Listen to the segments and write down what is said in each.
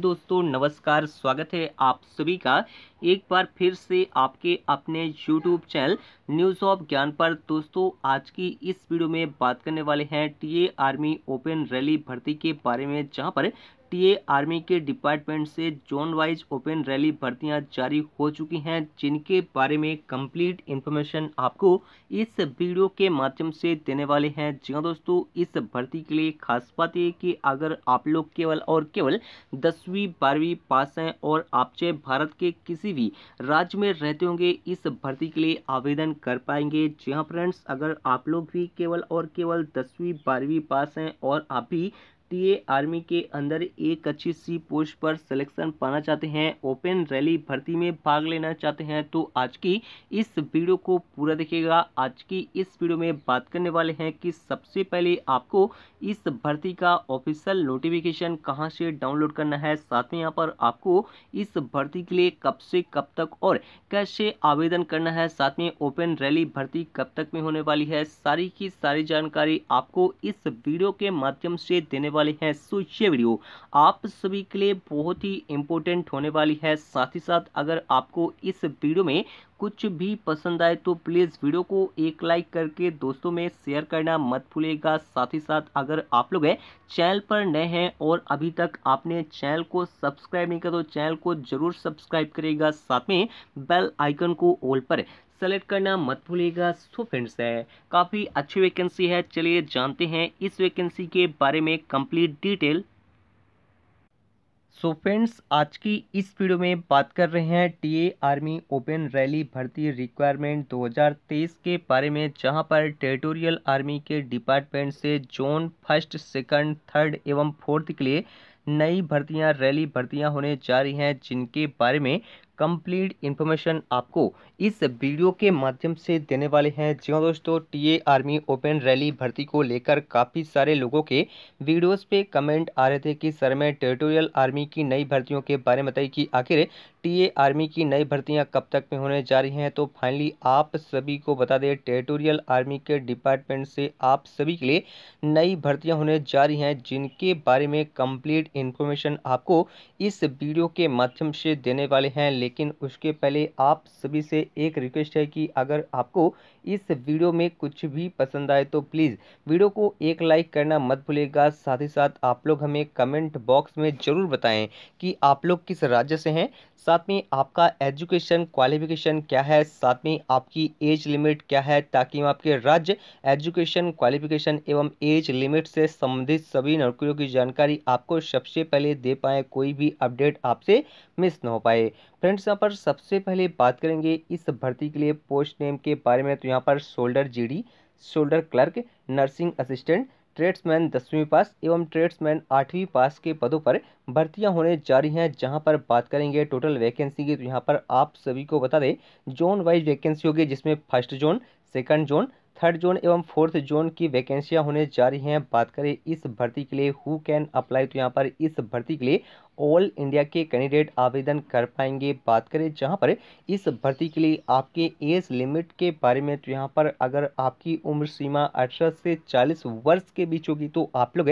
दोस्तों नमस्कार स्वागत है आप सभी का एक बार फिर से आपके अपने YouTube चैनल न्यूज़ ऑफ ज्ञान पर दोस्तों आज की इस वीडियो में बात करने वाले हैं टीए आर्मी ओपन रैली भर्ती के बारे में जहां पर एफटीए आर्मी के डिपार्टमेंट से जोन वाइज ओपन रैली भर्तियां जारी हो चुकी हैं जिनके बारे में कंप्लीट इन्फॉर्मेशन आपको इस वीडियो के माध्यम से देने वाले हैं जी हाँ दोस्तों इस भर्ती के लिए खास बात ये कि अगर आप लोग केवल और केवल दसवीं बारहवीं पास हैं और आप चाहे भारत के किसी भी राज्य में रहते होंगे इस भर्ती के लिए आवेदन कर पाएंगे जी हाँ फ्रेंड्स अगर आप लोग भी केवल और केवल दसवीं बारहवीं पास हैं और आप भी भारतीय आर्मी के अंदर एक अच्छी सी पोस्ट पर सिलेक्शन पाना चाहते हैं ओपन रैली भर्ती में भाग लेना चाहते हैं तो आज की इस वीडियो को पूरा देखिएगा आज की इस वीडियो में बात करने वाले हैं कि सबसे पहले आपको इस भर्ती का ऑफिशियल नोटिफिकेशन कहाँ से डाउनलोड करना है साथ में यहाँ पर आपको इस भर्ती के लिए कब से कब तक और कैसे आवेदन करना है साथ में ओपन रैली भर्ती कब तक में होने वाली है सारी की सारी जानकारी आपको इस वीडियो के माध्यम से देने वाले वाले हैं सो ये वीडियो आप सभी के लिए बहुत ही इम्पोर्टेंट होने वाली है साथ ही साथ अगर आपको इस वीडियो में कुछ भी पसंद आए तो प्लीज़ वीडियो को एक लाइक करके दोस्तों में शेयर करना मत भूलेगा साथ ही साथ अगर आप लोग हैं चैनल पर नए हैं और अभी तक आपने चैनल को सब्सक्राइब नहीं किया तो चैनल को जरूर सब्सक्राइब करेगा साथ में बेल आइकन को ऑल पर सेलेक्ट करना मत भूलिएगा सो फ्रेंड्स है काफ़ी अच्छी वैकेंसी है चलिए जानते हैं इस वैकेंसी के बारे में कंप्लीट डिटेल सो फ्रेंड्स आज की इस वीडियो में बात कर रहे हैं टीए आर्मी ओपन रैली भर्ती रिक्वायरमेंट 2023 के बारे में जहां पर टेरिटोरियल आर्मी के डिपार्टमेंट से जोन फर्स्ट सेकंड थर्ड एवं फोर्थ के लिए नई भर्तियां रैली भर्तियां होने जा रही हैं जिनके बारे में कंप्लीट इन्फॉर्मेशन आपको इस वीडियो के माध्यम से देने वाले हैं जी हाँ दोस्तों टीए आर्मी ओपन रैली भर्ती को लेकर काफ़ी सारे लोगों के वीडियोस पे कमेंट आ रहे थे कि सर में टेरिटोरियल आर्मी की नई भर्तियों के बारे में बताई कि आखिर टीए आर्मी की नई भर्तियां कब तक में होने जा रही हैं तो फाइनली आप सभी को बता दें टेरिटोरियल आर्मी के डिपार्टमेंट से आप सभी के लिए नई भर्तियाँ होने जा रही हैं जिनके बारे में कम्प्लीट इन्फॉर्मेशन आपको इस वीडियो के माध्यम से देने वाले हैं लेकिन उसके पहले आप सभी से एक रिक्वेस्ट है कि अगर आपको इस वीडियो में कुछ भी पसंद आए तो प्लीज़ वीडियो को एक लाइक करना मत भूलिएगा साथ ही साथ आप लोग हमें कमेंट बॉक्स में ज़रूर बताएं कि आप लोग किस राज्य से हैं साथ में आपका एजुकेशन क्वालिफिकेशन क्या है साथ में आपकी एज लिमिट क्या है ताकि हम आपके राज्य एजुकेशन क्वालिफिकेशन एवं एज लिमिट से संबंधित सभी नौकरियों की जानकारी आपको सबसे पहले दे पाएँ कोई भी अपडेट आपसे मिस ना हो पाए फ्रेंड्स यहाँ पर सबसे पहले बात करेंगे इस भर्ती के लिए पोस्ट नेम के बारे में तो यहाँ पर soldier GD soldier clerk nursing assistant tradesman दसवीं पास एवं ट्रेड्समैन आठवीं पास के पदों पर भर्तियां होने जा रही हैं जहां पर बात करेंगे टोटल वैकेंसी की तो यहां पर आप सभी को बता दें जोन वाइज वैकेंसी होगी जिसमें first zone second zone third zone एवं फोर्थ जोन की वैकेंसियां होने जा रही हैं बात करें इस भर्ती के लिए हु कैन अप्लाई तो यहाँ पर इस भर्ती के लिए ऑल इंडिया के कैंडिडेट आवेदन कर पाएंगे बात करें जहां पर इस भर्ती के लिए आपके एज लिमिट के बारे में तो यहां पर अगर आपकी उम्र सीमा अठारह से 40 वर्ष के बीच होगी तो आप लोग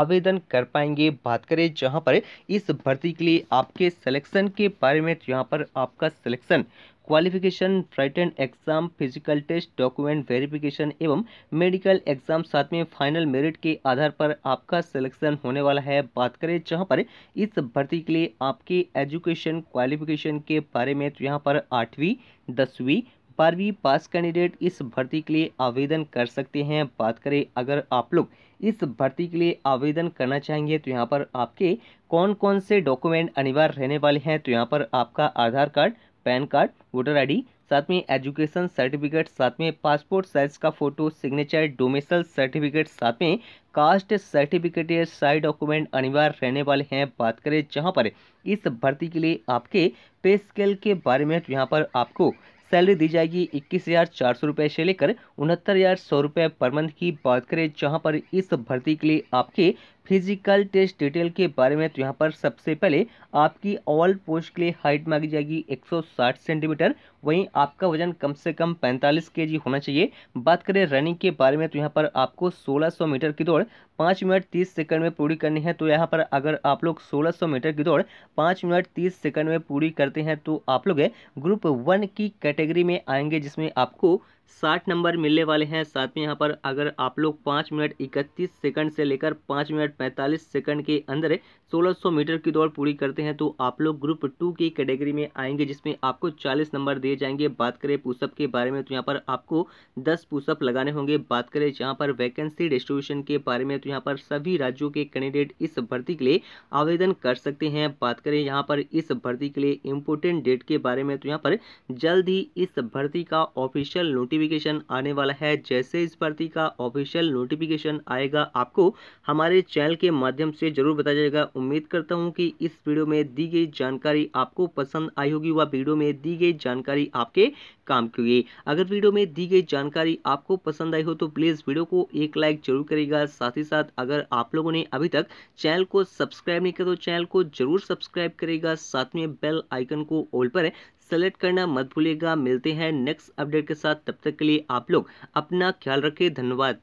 आवेदन कर पाएंगे बात करें जहाँ पर इस भर्ती के लिए आपके सलेक्शन के बारे में तो यहाँ पर आपका selection qualification written exam physical test document verification एवं मेडिकल एग्जाम साथ में फाइनल मेरिट के आधार पर आपका सिलेक्शन होने वाला है बात करें जहां पर इस भर्ती के लिए आपके एजुकेशन क्वालिफिकेशन के बारे में तो यहाँ पर आठवीं दसवीं बारहवीं पास कैंडिडेट इस भर्ती के लिए आवेदन कर सकते हैं बात करें अगर आप लोग इस भर्ती के लिए आवेदन करना चाहेंगे तो यहाँ पर आपके कौन कौन से डॉक्यूमेंट अनिवार्य रहने वाले हैं तो यहाँ पर आपका Aadhaar card PAN card voter ID साथ में एजुकेशन सर्टिफिकेट साथ में पासपोर्ट साइज का फोटो सिग्नेचर डोमेसल सर्टिफिकेट साथ में कास्ट सर्टिफिकेट या साइड डॉक्यूमेंट अनिवार्य रहने वाले हैं बात करें जहां पर इस भर्ती के लिए आपके पे स्केल के बारे में तो यहाँ पर आपको सैलरी दी जाएगी इक्कीस हज़ार चार सौ रुपये से लेकर उनहत्तर हज़ार सौ रुपये पर मंथ की बात करें जहाँ पर इस भर्ती के लिए आपके फिजिकल टेस्ट डिटेल के बारे में तो यहाँ पर सबसे पहले आपकी ऑल पोस्ट के लिए हाइट मांगी जाएगी 160 सेंटीमीटर वहीं आपका वजन कम से कम 45 केजी होना चाहिए बात करें रनिंग के बारे में तो यहाँ पर आपको 1600 मीटर की दौड़ पाँच मिनट तीस सेकंड में पूरी करनी है तो यहाँ पर अगर आप लोग 1600 मीटर की दौड़ पाँच मिनट तीस सेकंड में पूरी करते हैं तो आप लोग ग्रुप वन की कैटेगरी में आएंगे जिसमें आपको साठ नंबर मिलने वाले हैं साथ में यहाँ पर अगर आप लोग पाँच मिनट इकतीस सेकंड से लेकर पाँच मिनट पैंतालीस सेकंड के अंदर सोलह सौ मीटर की दौड़ पूरी करते हैं तो आप लोग ग्रुप टू की कैटेगरी में आएंगे जिसमें आपको चालीस नंबर दिए जाएंगे बात करें पुशअप के बारे में तो यहाँ पर आपको दस पुशअप लगाने होंगे बात करें जहाँ पर वैकेंसी डिस्ट्रीब्यूशन के बारे में तो यहाँ पर सभी राज्यों के कैंडिडेट इस भर्ती के लिए आवेदन कर सकते हैं बात करें यहाँ पर इस भर्ती के लिए इम्पोर्टेंट डेट के बारे में तो यहाँ पर जल्द ही इस भर्ती का ऑफिशियल नोटिस नोटिफिकेशन आने वाला है जैसे इस भर्ती का ऑफिशियल नोटिफिकेशन आएगा आपको हमारे चैनल के माध्यम से जरूर बताया जाएगा उम्मीद करता हूँ कि इस वीडियो में दी गई जानकारी आपको पसंद आई होगी व वीडियो में दी गई जानकारी आपके काम की होगी अगर वीडियो में दी गई जानकारी आपको पसंद आई हो तो प्लीज़ वीडियो को एक लाइक जरूर करेगा साथ ही साथ अगर आप लोगों ने अभी तक चैनल को सब्सक्राइब नहीं किया तो चैनल को जरूर सब्सक्राइब करेगा साथ में बेल आइकन को ऑल पर सेलेक्ट करना मत भूलिएगा मिलते हैं नेक्स्ट अपडेट के साथ तब तक के लिए आप लोग अपना ख्याल रखें धन्यवाद